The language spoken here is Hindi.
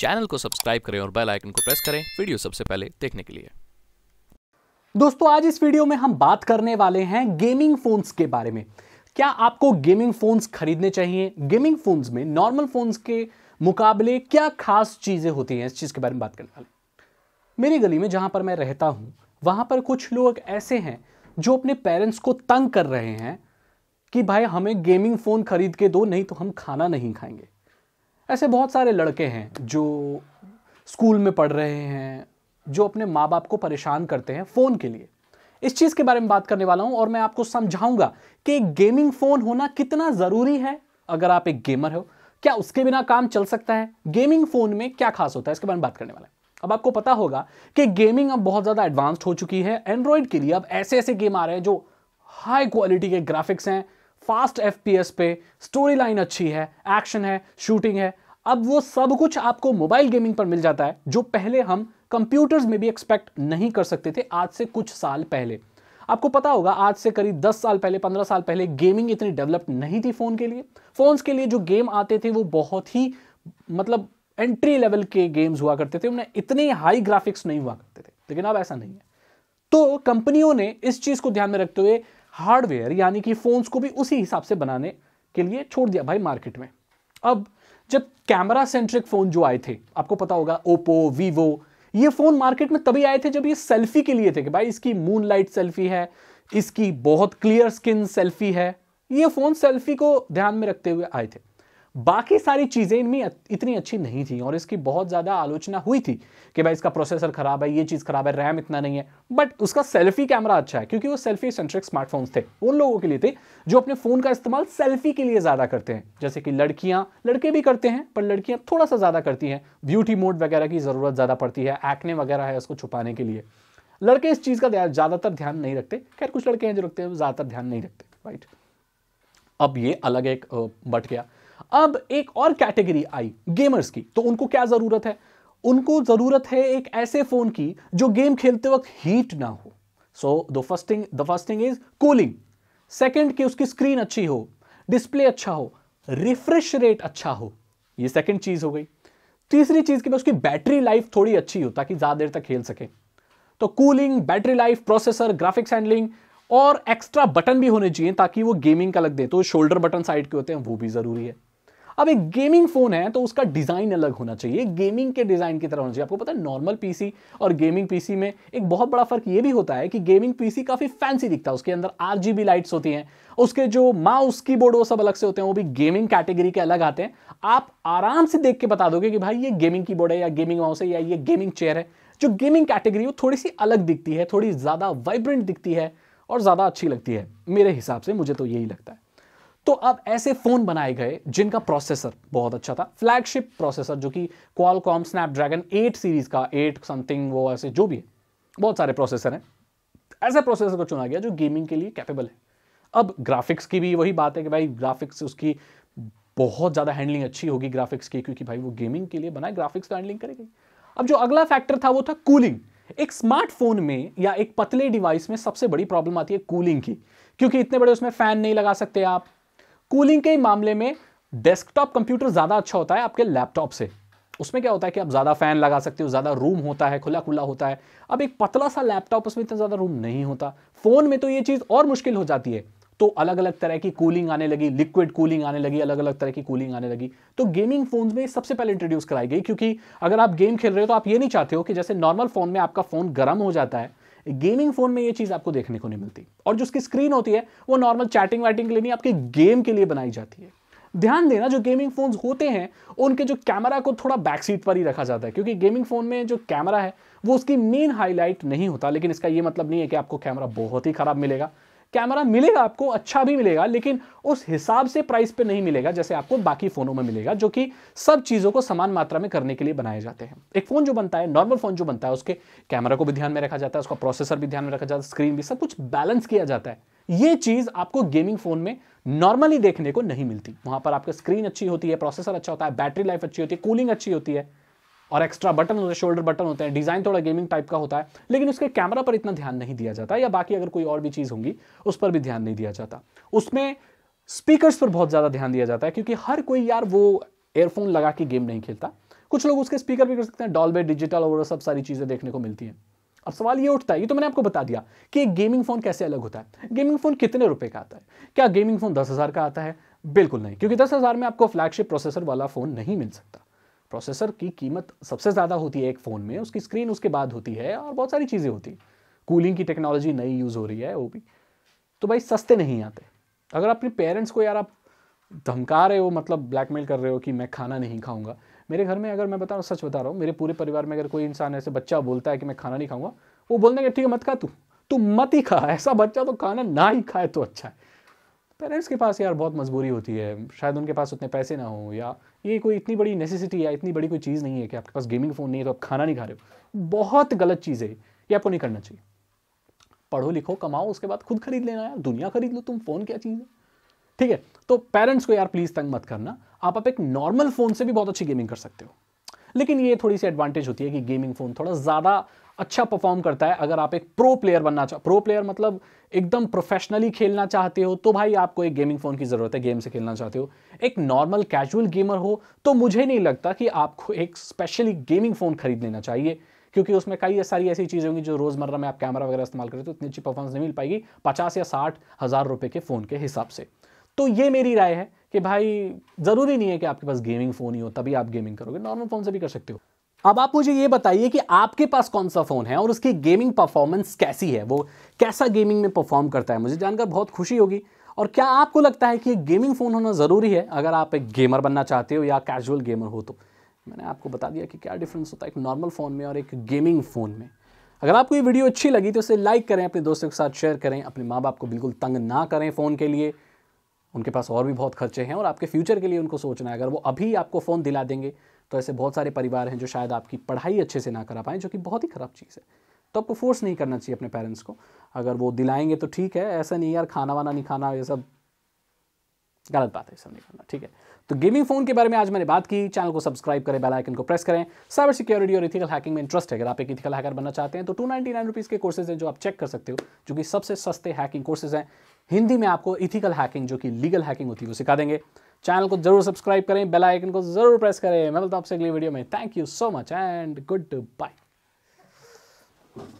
चैनल को सब्सक्राइब करें और बेल आइकन को प्रेस करें वीडियो सबसे पहले देखने के लिए दोस्तों आज इस वीडियो में हम बात करने वाले हैं गेमिंग फोन्स के बारे में क्या आपको गेमिंग फोन्स खरीदने चाहिए गेमिंग फोन्स में नॉर्मल फोन्स के मुकाबले क्या खास चीज़ें होती हैं इस चीज़ के बारे में बात करने वाले मेरी गली में जहां पर मैं रहता हूं वहां पर कुछ लोग ऐसे हैं जो अपने पेरेंट्स को तंग कर रहे हैं कि भाई हमें गेमिंग फ़ोन खरीद के दो नहीं तो हम खाना नहीं खाएंगे ऐसे बहुत सारे लड़के हैं जो स्कूल में पढ़ रहे हैं जो अपने माँ बाप को परेशान करते हैं फ़ोन के लिए इस चीज़ के बारे में बात करने वाला हूँ और मैं आपको समझाऊंगा कि गेमिंग फ़ोन होना कितना ज़रूरी है अगर आप एक गेमर हो क्या उसके बिना काम चल सकता है गेमिंग फ़ोन में क्या खास होता है इसके बारे में बात करने वाला है अब आपको पता होगा कि गेमिंग अब बहुत ज़्यादा एडवांस्ड हो चुकी है एंड्रॉयड के लिए अब ऐसे ऐसे गेम आ रहे हैं जो हाई क्वालिटी के ग्राफिक्स हैं फास्ट एफ पे स्टोरी लाइन अच्छी है एक्शन है शूटिंग है अब वो सब कुछ आपको मोबाइल गेमिंग पर मिल जाता है जो पहले हम कंप्यूटर्स में भी एक्सपेक्ट नहीं कर सकते थे आज से कुछ साल पहले आपको पता होगा आज से करीब 10 साल पहले 15 साल पहले गेमिंग इतनी डेवलप्ड नहीं थी फ़ोन के लिए फ़ोन्स के लिए जो गेम आते थे वो बहुत ही मतलब एंट्री लेवल के गेम्स हुआ करते थे उन्हें इतने हाई ग्राफिक्स नहीं हुआ करते थे लेकिन अब ऐसा नहीं है तो कंपनियों ने इस चीज़ को ध्यान में रखते हुए हार्डवेयर यानी कि फ़ोन्स को भी उसी हिसाब से बनाने के लिए छोड़ दिया भाई मार्केट में अब जब कैमरा सेंट्रिक फ़ोन जो आए थे आपको पता होगा ओप्पो वीवो ये फ़ोन मार्केट में तभी आए थे जब ये सेल्फी के लिए थे कि भाई इसकी मूनलाइट सेल्फी है इसकी बहुत क्लियर स्किन सेल्फी है ये फ़ोन सेल्फी को ध्यान में रखते हुए आए थे बाकी सारी चीज़ें इनमें इतनी अच्छी नहीं थी और इसकी बहुत ज़्यादा आलोचना हुई थी कि भाई इसका प्रोसेसर खराब है ये चीज़ खराब है रैम इतना नहीं है बट उसका सेल्फी कैमरा अच्छा है क्योंकि वो सेल्फी सेंट्रिक स्मार्टफोन्स थे उन लोगों के लिए थे जो अपने फ़ोन का इस्तेमाल सेल्फी के लिए ज़्यादा करते हैं जैसे कि लड़कियाँ लड़के भी करते हैं पर लड़कियाँ थोड़ा सा ज़्यादा करती हैं ब्यूटी मोड वगैरह की ज़रूरत ज़्यादा पड़ती है एक्ने वगैरह है उसको छुपाने के लिए लड़के इस चीज़ का ज़्यादातर ध्यान नहीं रखते खैर कुछ लड़के हैं जो रखते हैं ज़्यादातर ध्यान नहीं रखते राइट अब ये अलग एक बट गया अब एक और कैटेगरी आई गेमर्स की तो उनको क्या जरूरत है उनको जरूरत है एक ऐसे फोन की जो गेम खेलते वक्त हीट ना हो so the first thing the first thing is cooling second कि उसकी स्क्रीन अच्छी हो डिस्प्ले अच्छा हो रिफ्रेश रेट अच्छा हो ये सेकंड चीज हो गई तीसरी चीज की उसकी बैटरी लाइफ थोड़ी अच्छी हो ताकि ज्यादा देर तक खेल सके तो cooling battery life processor graphics handling और एक्स्ट्रा बटन भी होने चाहिए ताकि वो गेमिंग का लग दे तो शोल्डर बटन साइड के होते हैं वो भी जरूरी है अब एक गेमिंग फोन है तो उसका डिजाइन अलग होना चाहिए गेमिंग के डिजाइन की तरह होना चाहिए आपको पता है नॉर्मल पीसी और गेमिंग पीसी में एक बहुत बड़ा फर्क यह भी होता है कि गेमिंग पीसी काफी फैंसी दिखता है उसके अंदर आर लाइट्स होती हैं उसके जो माउस की बोर्ड वो सब अलग से होते हैं वो भी गेमिंग कैटेगरी के अलग आते हैं आप आराम से देख के बता दोगे कि भाई ये गेमिंग की है या गेमिंग माउस है या ये गेमिंग चेयर है जो गेमिंग कैटेगरी वो थोड़ी सी अलग दिखती है थोड़ी ज़्यादा वाइब्रेंट दिखती है और ज़्यादा अच्छी लगती है मेरे हिसाब से मुझे तो यही लगता है तो अब ऐसे फोन बनाए गए जिनका प्रोसेसर बहुत अच्छा था फ्लैगशिप प्रोसेसर जो कि क्वालकॉम स्नैपड्रैगन एट सीरीज का एट समथिंग वो ऐसे जो भी है बहुत सारे प्रोसेसर हैं ऐसे प्रोसेसर को चुना गया जो गेमिंग के लिए कैपेबल है अब ग्राफिक्स की भी वही बात है कि भाई ग्राफिक्स उसकी बहुत ज़्यादा हैंडलिंग अच्छी होगी ग्राफिक्स की क्योंकि भाई वो गेमिंग के लिए बनाए ग्राफिक्स तो हैंडलिंग करेगी अब जो अगला फैक्टर था वो था कूलिंग एक स्मार्टफोन में या एक पतले डिवाइस में सबसे बड़ी प्रॉब्लम आती है कूलिंग की क्योंकि इतने बड़े उसमें फैन नहीं लगा सकते आप कूलिंग के मामले में डेस्कटॉप कंप्यूटर ज़्यादा अच्छा होता है आपके लैपटॉप से उसमें क्या होता है कि आप ज़्यादा फैन लगा सकते हो ज़्यादा रूम होता है खुला खुला होता है अब एक पतला सा लैपटॉप उसमें इतना ज़्यादा रूम नहीं होता फ़ोन में तो ये चीज़ और मुश्किल हो जाती है तो अलग अलग तरह की कूलिंग आने लगी लिक्विड कूलिंग आने लगी अलग अलग तरह की कूलिंग आने लगी तो गेमिंग फोन में सबसे पहले इंट्रोड्यूस कराई गई क्योंकि अगर आप गेम खेल रहे हो तो आप ये नहीं चाहते हो कि जैसे नॉर्मल फोन में आपका फोन गर्म हो जाता है गेमिंग फोन में ये चीज़ आपको देखने को नहीं मिलती और जो उसकी स्क्रीन होती है वो नॉर्मल चैटिंग वैटिंग के लिए नहीं आपके गेम के लिए बनाई जाती है ध्यान देना जो गेमिंग फोन्स होते हैं उनके जो कैमरा को थोड़ा बैक सीट पर ही रखा जाता है क्योंकि गेमिंग फ़ोन में जो कैमरा है वो उसकी मेन हाईलाइट नहीं होता लेकिन इसका ये मतलब नहीं है कि आपको कैमरा बहुत ही ख़राब मिलेगा कैमरा मिलेगा आपको अच्छा भी मिलेगा लेकिन उस हिसाब से प्राइस पे नहीं मिलेगा जैसे आपको बाकी फ़ोनों में मिलेगा जो कि सब चीज़ों को समान मात्रा में करने के लिए बनाए जाते हैं एक फ़ोन जो बनता है नॉर्मल फ़ोन जो बनता है उसके कैमरा को भी ध्यान में रखा जाता है उसका प्रोसेसर भी ध्यान में रखा जाता है स्क्रीन भी सब कुछ बैलेंस किया जाता है ये चीज़ आपको गेमिंग फ़ोन में नॉर्मली देखने को नहीं मिलती वहां पर आपका स्क्रीन अच्छी होती है प्रोसेसर अच्छा होता है बैटरी लाइफ अच्छी होती है कूलिंग अच्छी होती है और एक्स्ट्रा बटन होते हैं शोल्डर बटन होते हैं डिज़ाइन थोड़ा गेमिंग टाइप का होता है लेकिन उसके कैमरा पर इतना ध्यान नहीं दिया जाता या बाकी अगर कोई और भी चीज़ होंगी उस पर भी ध्यान नहीं दिया जाता उसमें स्पीकर्स पर बहुत ज़्यादा ध्यान दिया जाता है क्योंकि हर कोई यार वो एयरफोन लगा के गेम नहीं खेलता कुछ लोग उसके स्पीकर भी कर सकते हैं डॉल्बे डिजिटल और सब सारी चीज़ें देखने को मिलती हैं अब सवाल ये उठता है ये तो मैंने आपको बता दिया कि एक गेमिंग फ़ोन कैसे अलग होता है गेमिंग फ़ोन कितने रुपए का आता है क्या गेमिंग फ़ोन दस हज़ार का आता है बिल्कुल नहीं क्योंकि दस हज़ार में आपको फ्लैगशिप प्रोसेसर वाला फ़ोन नहीं मिल सकता प्रोसेसर की कीमत सबसे ज़्यादा होती है एक फ़ोन में उसकी स्क्रीन उसके बाद होती है और बहुत सारी चीज़ें होती कूलिंग की टेक्नोलॉजी नई यूज़ हो रही है वो भी तो भाई सस्ते नहीं आते अगर अपने पेरेंट्स को यार आप धमका रहे हो मतलब ब्लैकमेल कर रहे हो कि मैं खाना नहीं खाऊंगा मेरे घर में अगर मैं बता रहा हूँ सच बता रहा हूँ मेरे पूरे परिवार में अगर कोई इंसान ऐसे बच्चा बोलता है कि मैं खाना नहीं खाऊंगा वो बोलने के ठीक है मत खा तू तू मत ही खा ऐसा बच्चा तो खाना ना ही खाए तो अच्छा है पेरेंट्स के पास यार बहुत मजबूरी होती है शायद उनके पास उतने पैसे ना हो या ये कोई इतनी बड़ी नेसेसिटी या इतनी बड़ी कोई चीज़ नहीं है कि आपके पास गेमिंग फ़ोन नहीं है तो आप खाना नहीं खा रहे हो बहुत गलत चीज़ है ये आपको नहीं करना चाहिए पढ़ो लिखो कमाओ उसके बाद खुद खरीद लेना यार दुनिया खरीद लो तुम फ़ोन क्या चीज़ है ठीक है तो पेरेंट्स को यार प्लीज़ तंग मत करना आप आप एक नॉर्मल फ़ोन से भी बहुत अच्छी गेमिंग कर सकते हो लेकिन ये थोड़ी सी एडवांटेज होती है कि गेमिंग फ़ोन थोड़ा ज़्यादा अच्छा परफॉर्म करता है अगर आप एक प्रो प्लेयर बनना चाह प्रो प्लेयर मतलब एकदम प्रोफेशनली खेलना चाहते हो तो भाई आपको एक गेमिंग फ़ोन की ज़रूरत है गेम से खेलना चाहते हो एक नॉर्मल कैजुअल गेमर हो तो मुझे नहीं लगता कि आपको एक स्पेशली गेमिंग फ़ोन खरीद लेना चाहिए क्योंकि उसमें कई सारी ऐसी चीज़ें होंगी जो रोज़मर्रा में आप कैमरा वगैरह इस्तेमाल करते हो तो इतनी अच्छी परफॉर्मेंस नहीं मिल पाएगी पचास या साठ हज़ार रुपये के फ़ोन के हिसाब से तो ये मेरी राय है कि भाई ज़रूरी नहीं है कि आपके पास गेमिंग फ़ोन ही हो तभी आप गेमिंग करोगे नॉर्मल फ़ोन से भी कर सकते हो अब आप मुझे ये बताइए कि आपके पास कौन सा फ़ोन है और उसकी गेमिंग परफॉर्मेंस कैसी है वो कैसा गेमिंग में परफॉर्म करता है मुझे जानकर बहुत खुशी होगी और क्या आपको लगता है कि गेमिंग फ़ोन होना ज़रूरी है अगर आप एक गेमर बनना चाहते हो या कैजुअल गेमर हो तो मैंने आपको बता दिया कि क्या डिफरेंस होता है एक नॉर्मल फ़ोन में और एक गेमिंग फ़ोन में अगर आपको ये वीडियो अच्छी लगी तो इसे लाइक करें अपने दोस्तों के साथ शेयर करें अपने माँ बाप को बिल्कुल तंग ना करें फ़ोन के लिए उनके पास और भी बहुत खर्चे हैं और आपके फ्यूचर के लिए उनको सोचना है अगर वो अभी आपको फ़ोन दिला देंगे तो ऐसे बहुत सारे परिवार हैं जो शायद आपकी पढ़ाई अच्छे से ना करा पाएँ जो कि बहुत ही ख़राब चीज़ है तो आपको फोर्स नहीं करना चाहिए अपने पेरेंट्स को अगर वो दिलाएंगे तो ठीक है ऐसा नहीं यार खाना वाना नहीं खाना ये सब गलत बात है सब नहीं करना ठीक है तो गेमिंग फोन के बारे में आज मैंने बात की चैनल को सब्सक्राइब करें बेल आइकन को प्रेस करें साइबर सिक्योरिटी और इथिकल हैकिंग में इंटरेस्ट है अगर आप एक इथिकल हैकर बनना चाहते हैं तो टू नाइन्टी नाइन रुपीज़ के कोर्सेज हैं जो आप चेक कर सकते हो जो कि सबसे सस्ते हैकिंग कोर्सेज हैं हिंदी में आपको इथिकल हैकिंग जो कि लीगल हैकिंग होती है वो सिखा देंगे चैनल को जरूर सब्सक्राइब करें बेल आइकन को जरूर प्रेस करें मैं मिलता हूं आपसे अगली वीडियो में thank you so much and good bye